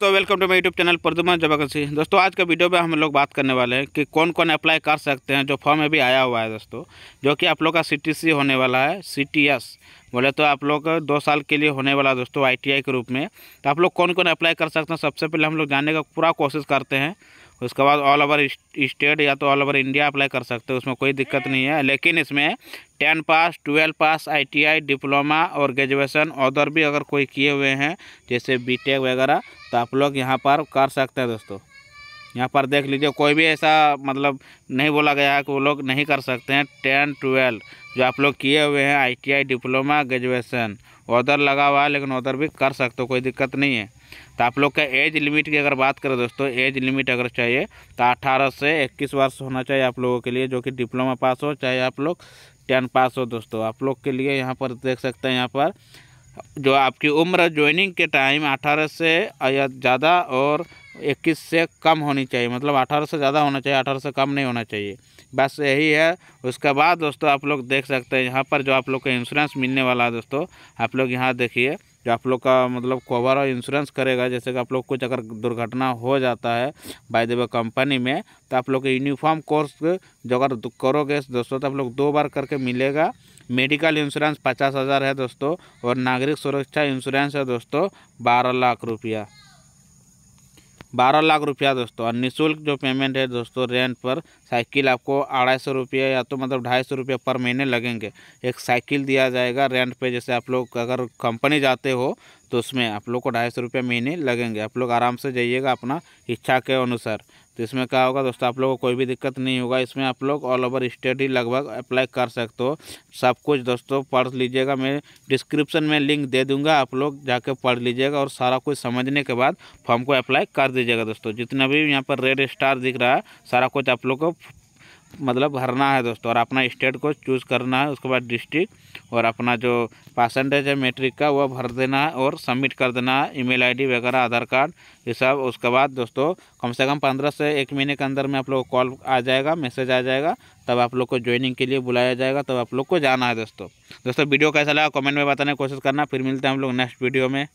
तो welcome to my YouTube channel Pradyuman जबकसी दोस्तों आज के वीडियो में हम लोग बात करने वाले हैं कि कौन कौन अप्लाई कर सकते हैं जो फॉर्म अभी आया हुआ है दोस्तों जो कि आप लोग का सी होने वाला है सी बोले तो आप लोग दो साल के लिए होने वाला दोस्तों आई के रूप में तो आप लोग कौन कौन अप्लाई कर सकते हैं सबसे पहले हम लोग जानने का पूरा कोशिश करते हैं उसके बाद ऑल ओवर स्टेट या तो ऑल ओवर इंडिया अप्लाई कर सकते हो उसमें कोई दिक्कत नहीं है लेकिन इसमें ten pass twelve pass ITI diploma और ग्रेजुएशन और भी अगर कोई किए हुए हैं जैसे बीटेक वगैरह तो आप लोग यहाँ पर कर सकते हैं दोस्तों यहाँ पर देख लीजिए कोई भी ऐसा मतलब नहीं बोला गया है कि वो लोग नहीं कर सकते हैं टेन ट्वेल्व जो आप लोग किए हुए हैं आईटीआई डिप्लोमा ग्रेजुएशन उधर लगा हुआ है लेकिन उधर भी कर सकते हो कोई दिक्कत नहीं है तो आप लोग का एज लिमिट की अगर बात करें दोस्तों एज लिमिट अगर चाहिए तो अट्ठारह से इक्कीस वर्ष होना चाहिए आप लोगों के लिए जो कि डिप्लोमा पास हो चाहे आप लोग टेन पास हो दोस्तों आप लोग के लिए यहाँ पर देख सकते हैं यहाँ पर जो आपकी उम्र ज्वाइनिंग के टाइम अठारह से ज़्यादा और इक्कीस से कम होनी चाहिए मतलब अठारह से ज़्यादा होना चाहिए अठारह से कम नहीं होना चाहिए बस यही है उसके बाद दोस्तों आप लोग देख सकते हैं यहाँ पर जो आप लोग का इंश्योरेंस मिलने वाला है दोस्तों आप लोग यहाँ देखिए जो आप लोग का मतलब कवर और इंश्योरेंस करेगा जैसे कि आप लोग कुछ अगर दुर्घटना हो जाता है बाय द वे कंपनी में तो आप लोग यूनिफॉर्म कोर्स जो अगर करोगे दोस्तों तो आप लोग दो बार करके मिलेगा मेडिकल इंश्योरेंस पचास हज़ार है दोस्तों और नागरिक सुरक्षा इंश्योरेंस है दोस्तों बारह लाख रुपया बारह लाख रुपया दोस्तों और निःशुल्क जो पेमेंट है दोस्तों रेंट पर साइकिल आपको अढ़ाई सौ रुपया या तो मतलब ढाई सौ रुपये पर महीने लगेंगे एक साइकिल दिया जाएगा रेंट पे जैसे आप लोग अगर कंपनी जाते हो तो उसमें आप लोग को ढाई सौ रुपये महीने लगेंगे आप लोग आराम से जाइएगा अपना इच्छा के अनुसार तो इसमें क्या होगा दोस्तों आप लोगों को कोई भी दिक्कत नहीं होगा इसमें आप लोग ऑल ओवर स्टेट ही लगभग अप्लाई कर सकते हो सब कुछ दोस्तों पढ़ लीजिएगा मैं डिस्क्रिप्शन में लिंक दे दूंगा आप लोग जाके पढ़ लीजिएगा और सारा कुछ समझने के बाद फॉर्म को अप्लाई कर दीजिएगा दोस्तों जितना भी यहाँ पर रेड स्टार दिख रहा है सारा कुछ आप लोग को मतलब भरना है दोस्तों और अपना स्टेट को चूज़ करना है उसके बाद डिस्ट्रिक्ट और अपना जो परसेंटेज है मेट्रिक का वह भर देना है और सबमिट कर देना है ईमेल आईडी वगैरह आधार कार्ड ये सब उसके बाद दोस्तों कम से कम पंद्रह से एक महीने के अंदर में आप लोग कॉल आ जाएगा मैसेज आ जाएगा तब आप लोग को ज्वाइनिंग के लिए बुलाया जाएगा तब आप लोग को जाना है दोस्तों दोस्तों वीडियो कैसा लगा कमेंट में बताने की कोशिश करना फिर मिलते हैं हम लोग नेक्स्ट वीडियो में